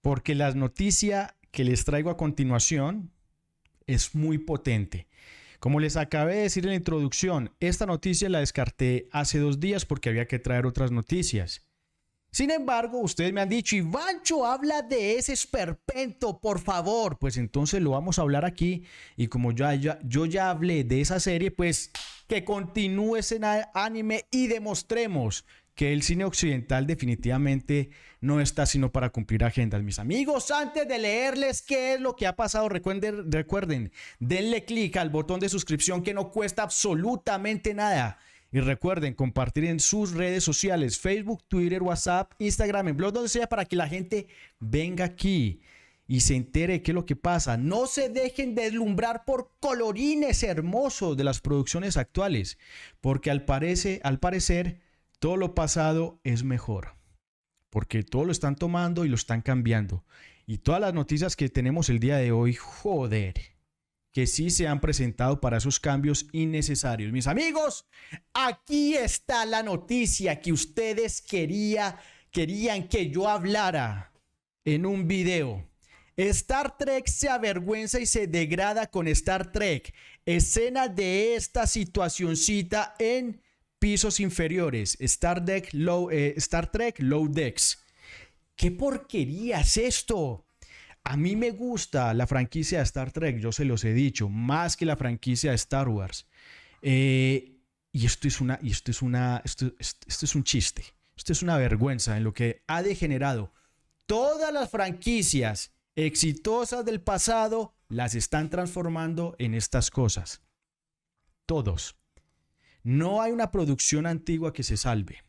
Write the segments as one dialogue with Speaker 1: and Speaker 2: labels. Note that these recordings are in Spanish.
Speaker 1: porque la noticia que les traigo a continuación es muy potente. Como les acabé de decir en la introducción, esta noticia la descarté hace dos días porque había que traer otras noticias. Sin embargo, ustedes me han dicho, Ivancho, habla de ese esperpento, por favor. Pues entonces lo vamos a hablar aquí. Y como yo ya, yo ya hablé de esa serie, pues que continúe ese anime y demostremos que el cine occidental definitivamente no está sino para cumplir agendas. Mis amigos, antes de leerles qué es lo que ha pasado, recuerden, recuerden denle clic al botón de suscripción que no cuesta absolutamente nada. Y recuerden compartir en sus redes sociales, Facebook, Twitter, WhatsApp, Instagram, en blog, donde sea, para que la gente venga aquí y se entere qué es lo que pasa. No se dejen deslumbrar por colorines hermosos de las producciones actuales, porque al, parece, al parecer todo lo pasado es mejor, porque todo lo están tomando y lo están cambiando. Y todas las noticias que tenemos el día de hoy, joder, que sí se han presentado para esos cambios innecesarios. Mis amigos, aquí está la noticia que ustedes quería, querían que yo hablara en un video. Star Trek se avergüenza y se degrada con Star Trek. Escena de esta situacioncita en pisos inferiores, Star, Low, eh, Star Trek Low Decks. ¿Qué porquería es esto? A mí me gusta la franquicia de Star Trek, yo se los he dicho, más que la franquicia de Star Wars. Eh, y esto es una, y esto es una, esto es un chiste. Esto es una vergüenza en lo que ha degenerado. Todas las franquicias exitosas del pasado las están transformando en estas cosas. Todos. No hay una producción antigua que se salve,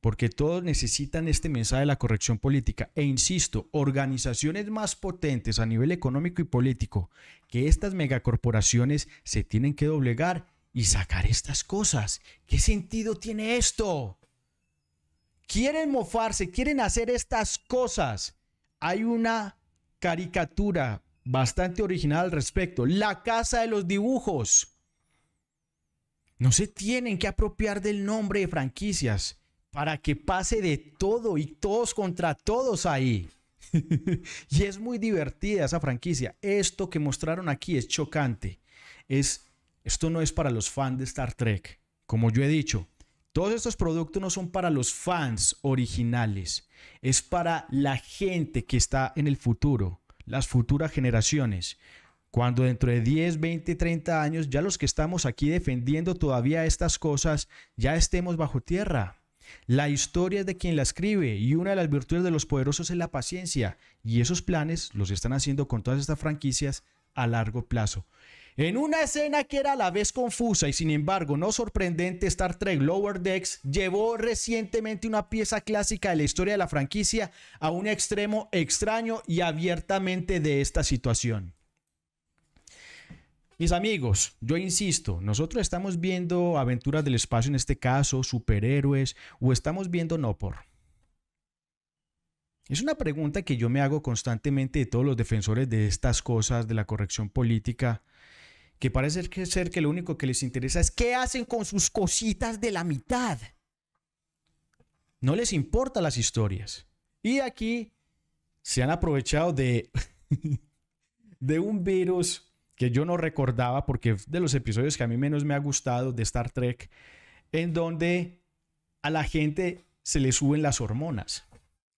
Speaker 1: porque todos necesitan este mensaje de la corrección política. E insisto, organizaciones más potentes a nivel económico y político que estas megacorporaciones se tienen que doblegar y sacar estas cosas. ¿Qué sentido tiene esto? Quieren mofarse, quieren hacer estas cosas. Hay una caricatura bastante original al respecto. La casa de los dibujos. No se tienen que apropiar del nombre de franquicias para que pase de todo y todos contra todos ahí. y es muy divertida esa franquicia. Esto que mostraron aquí es chocante. Es, esto no es para los fans de Star Trek. Como yo he dicho, todos estos productos no son para los fans originales. Es para la gente que está en el futuro, las futuras generaciones. Cuando dentro de 10, 20, 30 años ya los que estamos aquí defendiendo todavía estas cosas, ya estemos bajo tierra. La historia es de quien la escribe y una de las virtudes de los poderosos es la paciencia y esos planes los están haciendo con todas estas franquicias a largo plazo. En una escena que era a la vez confusa y sin embargo no sorprendente, Star Trek Lower Decks llevó recientemente una pieza clásica de la historia de la franquicia a un extremo extraño y abiertamente de esta situación. Mis amigos, yo insisto, nosotros estamos viendo aventuras del espacio en este caso, superhéroes, o estamos viendo no por. Es una pregunta que yo me hago constantemente de todos los defensores de estas cosas, de la corrección política, que parece ser que lo único que les interesa es qué hacen con sus cositas de la mitad. No les importan las historias. Y aquí se han aprovechado de, de un virus que yo no recordaba porque de los episodios que a mí menos me ha gustado de Star Trek, en donde a la gente se les suben las hormonas,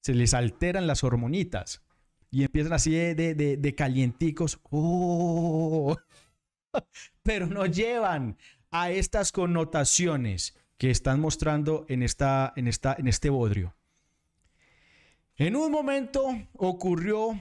Speaker 1: se les alteran las hormonitas y empiezan así de, de, calienticos. ¡Oh! Pero no llevan a estas connotaciones que están mostrando en, esta, en, esta, en este bodrio. En un momento ocurrió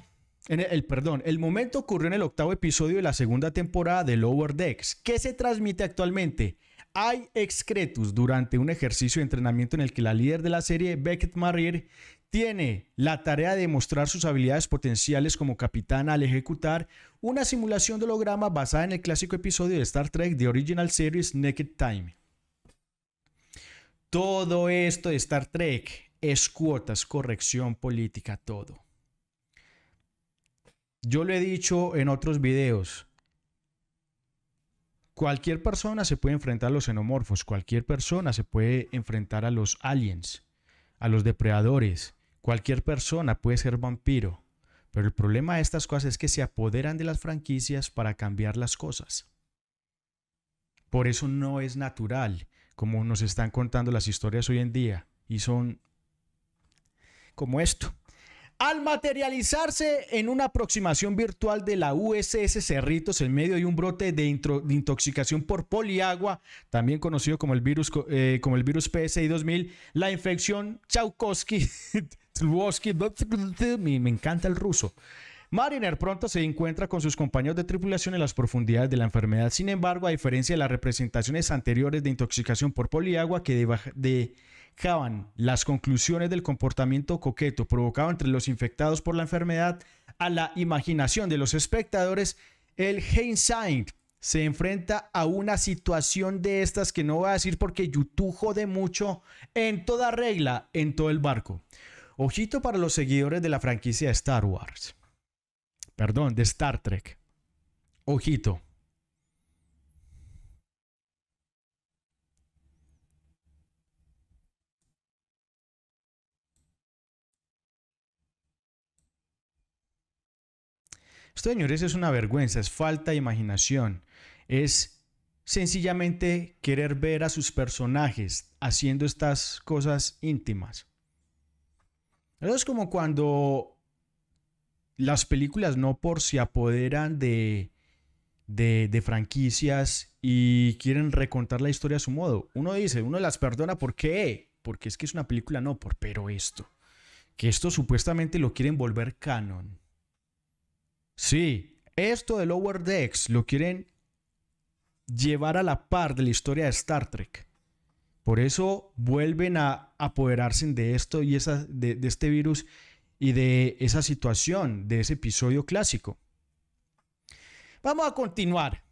Speaker 1: el, perdón, el momento ocurrió en el octavo episodio de la segunda temporada de Lower Decks, que se transmite actualmente. Hay excretus durante un ejercicio de entrenamiento en el que la líder de la serie, Beckett Marrier, tiene la tarea de mostrar sus habilidades potenciales como capitana al ejecutar una simulación de holograma basada en el clásico episodio de Star Trek de Original Series Naked Time. Todo esto de Star Trek es cuotas, corrección política, todo. Yo lo he dicho en otros videos. Cualquier persona se puede enfrentar a los xenomorfos, cualquier persona se puede enfrentar a los aliens, a los depredadores, cualquier persona puede ser vampiro. Pero el problema de estas cosas es que se apoderan de las franquicias para cambiar las cosas. Por eso no es natural, como nos están contando las historias hoy en día, y son como esto. Al materializarse en una aproximación virtual de la USS Cerritos en medio de un brote de, intoxicación por poliagua, también conocido como el virus, eh, como el virus PSI 2000, la infección Chaukowski, me encanta el ruso, Mariner pronto se encuentra con sus compañeros de tripulación en las profundidades de la enfermedad. Sin embargo, a diferencia de las representaciones anteriores de intoxicación por poliagua que dejaban las conclusiones del comportamiento coqueto provocado entre los infectados por la enfermedad a la imaginación de los espectadores, el Heinsight se enfrenta a una situación de estas que no voy a decir porque YouTube jode mucho en toda regla en todo el barco. Ojito para los seguidores de la franquicia Star Wars perdón, de Star Trek. Ojito. Esto, señores, es una vergüenza, es falta de imaginación, es sencillamente querer ver a sus personajes haciendo estas cosas íntimas. es como cuando las películas no por si apoderan de, de, franquicias y quieren recontar la historia a su modo. Uno dice, uno las perdona, ¿por qué? Porque es que es una película, no, por, pero esto. Que esto supuestamente lo quieren volver canon. Sí, esto de Lower Decks lo quieren llevar a la par de la historia de Star Trek. Por eso vuelven a apoderarse de esto y esa, de, de este virus y de esa situación, de ese episodio clásico. Vamos a continuar.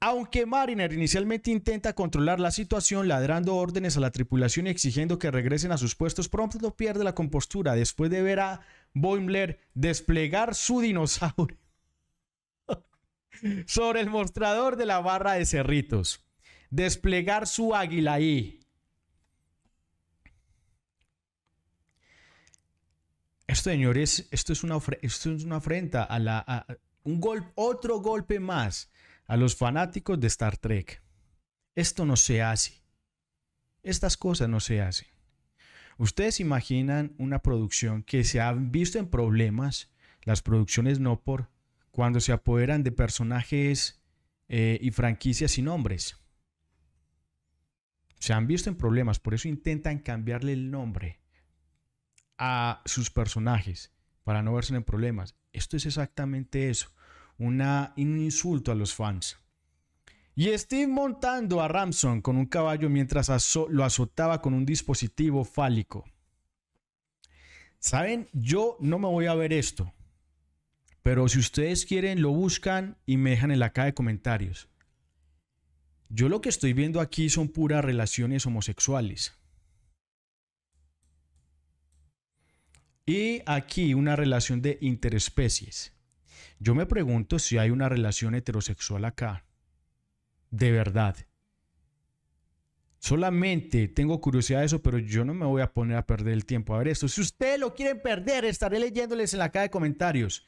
Speaker 1: Aunque Mariner inicialmente intenta controlar la situación ladrando órdenes a la tripulación y exigiendo que regresen a sus puestos, pronto pierde la compostura después de ver a Boimler desplegar su dinosaurio sobre el mostrador de la barra de cerritos, desplegar su águila y Esto, señores, esto es una, esto es una afrenta a la... un gol otro golpe más a los fanáticos de Star Trek. Esto no se hace. Estas cosas no se hacen. Ustedes imaginan una producción que se ha visto en problemas, las producciones no por cuando se apoderan de personajes eh, y franquicias sin nombres. Se han visto en problemas, por eso intentan cambiarle el nombre a sus personajes para no verse en problemas. Esto es exactamente eso, un insulto a los fans. Y Steve montando a Ramson con un caballo mientras lo azotaba con un dispositivo fálico. Saben, yo no me voy a ver esto, pero si ustedes quieren lo buscan y me dejan en la caja de comentarios. Yo lo que estoy viendo aquí son puras relaciones homosexuales. Y aquí una relación de interespecies. Yo me pregunto si hay una relación heterosexual acá. De verdad. Solamente tengo curiosidad de eso, pero yo no me voy a poner a perder el tiempo a ver esto. Si ustedes lo quieren perder, estaré leyéndoles en la caja de comentarios.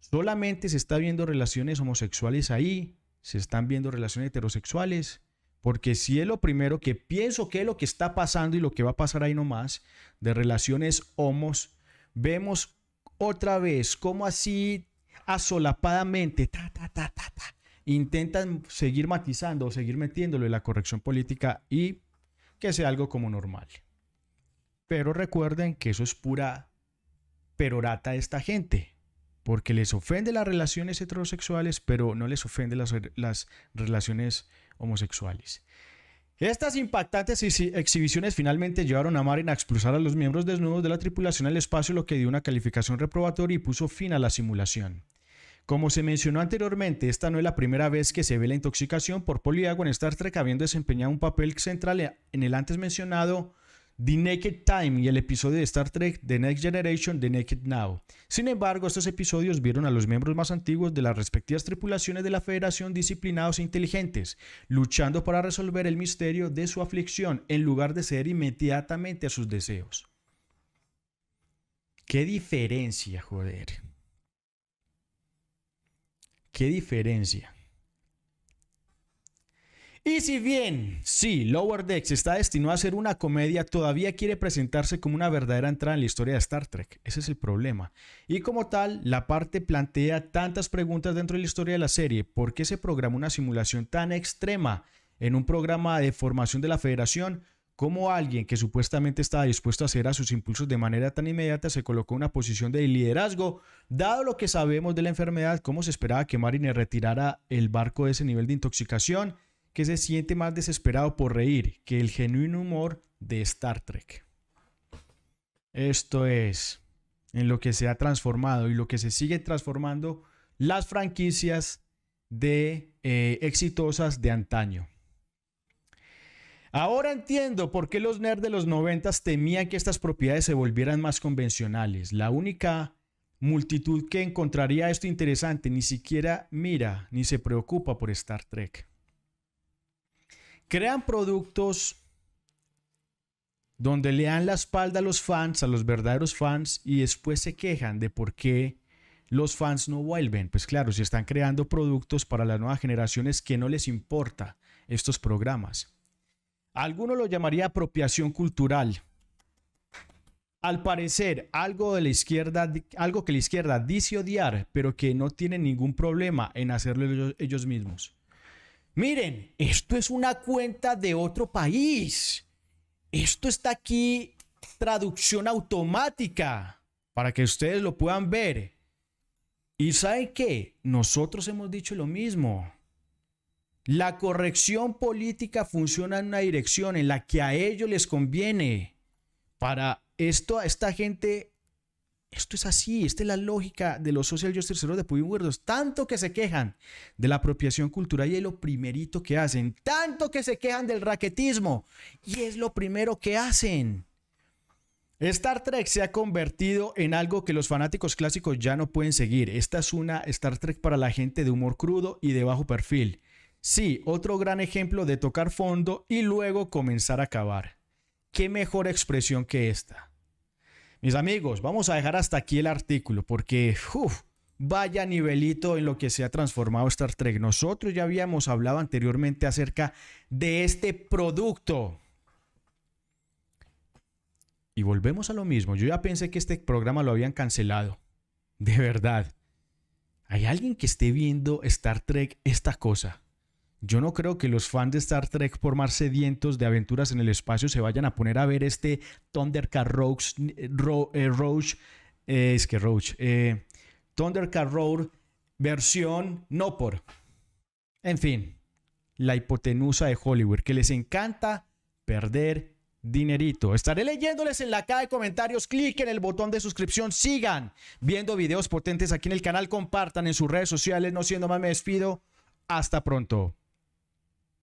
Speaker 1: Solamente se están viendo relaciones homosexuales ahí, se están viendo relaciones heterosexuales, porque si es lo primero que pienso que es lo que está pasando y lo que va a pasar ahí nomás, de relaciones homos vemos otra vez cómo así asolapadamente intentan seguir matizando o seguir metiéndole la corrección política y que sea algo como normal. Pero recuerden que eso es pura perorata de esta gente, porque les ofende las relaciones heterosexuales, pero no les ofende las relaciones homosexuales. Estas impactantes exhibiciones finalmente llevaron a Marin a expulsar a los miembros desnudos de la tripulación al espacio, lo que dio una calificación reprobatoria y puso fin a la simulación. Como se mencionó anteriormente, esta no es la primera vez que se ve la intoxicación por poliagua en Star Trek, habiendo desempeñado un papel central en el antes mencionado The Naked Time y el episodio de Star Trek The Next Generation The Naked Now. Sin embargo, estos episodios vieron a los miembros más antiguos de las respectivas tripulaciones de la Federación disciplinados e inteligentes, luchando para resolver el misterio de su aflicción en lugar de ceder inmediatamente a sus deseos. ¡Qué diferencia, joder! ¡Qué diferencia! si bien, sí, Lower Decks está destinado a ser una comedia, todavía quiere presentarse como una verdadera entrada en la historia de Star Trek. Ese es el problema. Y como tal, la parte plantea tantas preguntas dentro de la historia de la serie. ¿Por qué se programó una simulación tan extrema en un programa de formación de la Federación? ¿Cómo alguien que supuestamente estaba dispuesto a hacer a sus impulsos de manera tan inmediata se colocó en una posición de liderazgo? Dado lo que sabemos de la enfermedad, ¿cómo se esperaba que Mariner retirara el barco de ese nivel de intoxicación? que se siente más desesperado por reír que el genuino humor de Star Trek. Esto es en lo que se ha transformado y lo que se sigue transformando las franquicias de eh, exitosas de antaño. Ahora entiendo por qué los nerds de los noventas temían que estas propiedades se volvieran más convencionales. La única multitud que encontraría esto interesante ni siquiera mira ni se preocupa por Star Trek crean productos donde le dan la espalda a los fans, a los verdaderos fans, y después se quejan de por qué los fans no vuelven. Pues claro, si están creando productos para las nuevas generaciones que no les importa estos programas. Alguno lo llamaría apropiación cultural. Al parecer, algo de la izquierda, algo que la izquierda dice odiar, pero que no tiene ningún problema en hacerlo ellos mismos miren, esto es una cuenta de otro país. Esto está aquí, traducción automática, para que ustedes lo puedan ver. Y saben qué, nosotros hemos dicho lo mismo. La corrección política funciona en una dirección en la que a ellos les conviene. Para esto, a esta gente esto es así, esta es la lógica de los social terceros de Puyo Tanto que se quejan de la apropiación cultural y es lo primerito que hacen. Tanto que se quejan del raquetismo y es lo primero que hacen. Star Trek se ha convertido en algo que los fanáticos clásicos ya no pueden seguir. Esta es una Star Trek para la gente de humor crudo y de bajo perfil. Sí, otro gran ejemplo de tocar fondo y luego comenzar a acabar. ¿Qué mejor expresión que esta? Mis amigos, vamos a dejar hasta aquí el artículo porque, vaya nivelito en lo que se ha transformado Star Trek. Nosotros ya habíamos hablado anteriormente acerca de este producto. Y volvemos a lo mismo. Yo ya pensé que este programa lo habían cancelado. De verdad. ¿Hay alguien que esté viendo Star Trek esta cosa? Yo no creo que los fans de Star Trek por más sedientos de aventuras en el espacio se vayan a poner a ver este Thundercat eh, eh, Roach, eh, es que Roach, versión no por. En fin, la hipotenusa de Hollywood, que les encanta perder dinerito. Estaré leyéndoles en la caja de comentarios, cliquen el botón de suscripción, sigan viendo videos potentes aquí en el canal, compartan en sus redes sociales, no siendo más me despido, hasta pronto.